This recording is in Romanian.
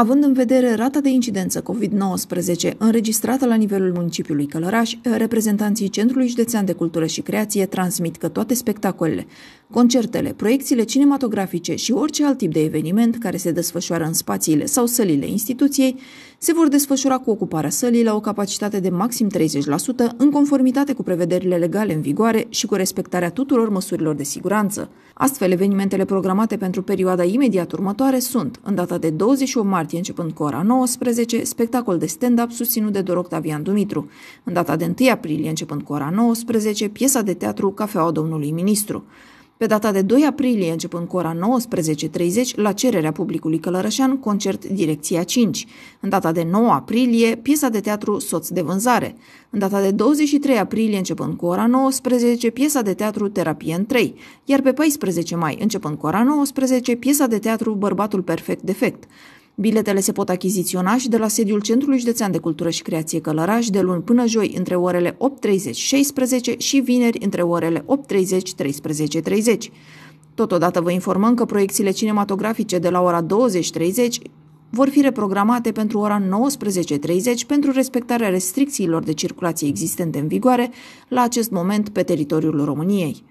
Având în vedere rata de incidență COVID-19 înregistrată la nivelul municipiului Călăraș, reprezentanții Centrului Județean de Cultură și Creație transmit că toate spectacolele, concertele, proiecțiile cinematografice și orice alt tip de eveniment care se desfășoară în spațiile sau sălile instituției se vor desfășura cu ocuparea sălii la o capacitate de maxim 30% în conformitate cu prevederile legale în vigoare și cu respectarea tuturor măsurilor de siguranță. Astfel, evenimentele programate pentru perioada imediat următoare sunt, în data de 28 martie, martie, începând cu ora 19, spectacol de stand-up susținut de Dor Octavian Dumitru. În data de 1 aprilie, începând cu ora 19, piesa de teatru Cafeaua Domnului Ministru. Pe data de 2 aprilie, începând cu ora 19.30, la cererea publicului călărășean, concert Direcția 5. În data de 9 aprilie, piesa de teatru Soț de vânzare. În data de 23 aprilie, începând cu ora 19, piesa de teatru Terapie în 3. Iar pe 14 mai, începând cu ora 19, piesa de teatru Bărbatul Perfect Defect. Biletele se pot achiziționa și de la sediul Centrului Județean de Cultură și Creație Călăraș de luni până joi între orele 8.30-16 și vineri între orele 8.30-13.30. Totodată vă informăm că proiecțiile cinematografice de la ora 20.30 vor fi reprogramate pentru ora 19.30 pentru respectarea restricțiilor de circulație existente în vigoare la acest moment pe teritoriul României.